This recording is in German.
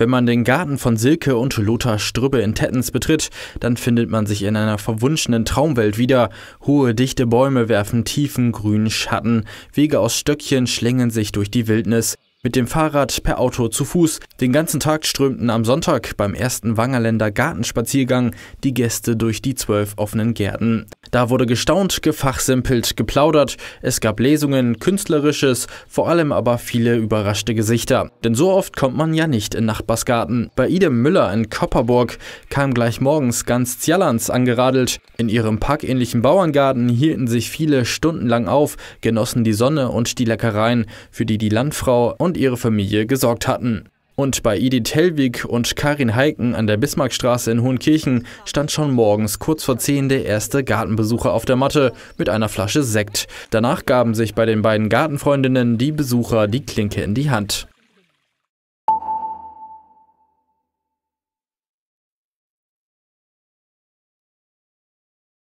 Wenn man den Garten von Silke und Lothar Strübbe in Tettens betritt, dann findet man sich in einer verwunschenen Traumwelt wieder. Hohe, dichte Bäume werfen tiefen, grünen Schatten. Wege aus Stöckchen schlängeln sich durch die Wildnis. Mit dem Fahrrad, per Auto, zu Fuß. Den ganzen Tag strömten am Sonntag beim ersten Wangerländer Gartenspaziergang die Gäste durch die zwölf offenen Gärten. Da wurde gestaunt, gefachsimpelt, geplaudert, es gab Lesungen, künstlerisches, vor allem aber viele überraschte Gesichter. Denn so oft kommt man ja nicht in Nachbarsgarten. Bei Idem Müller in Kopperburg kam gleich morgens ganz Zjallans angeradelt. In ihrem parkähnlichen Bauerngarten hielten sich viele stundenlang auf, genossen die Sonne und die Leckereien, für die die Landfrau und ihre Familie gesorgt hatten. Und bei Edith Hellwig und Karin Heiken an der Bismarckstraße in Hohenkirchen stand schon morgens kurz vor 10 der erste Gartenbesucher auf der Matte mit einer Flasche Sekt. Danach gaben sich bei den beiden Gartenfreundinnen die Besucher die Klinke in die Hand.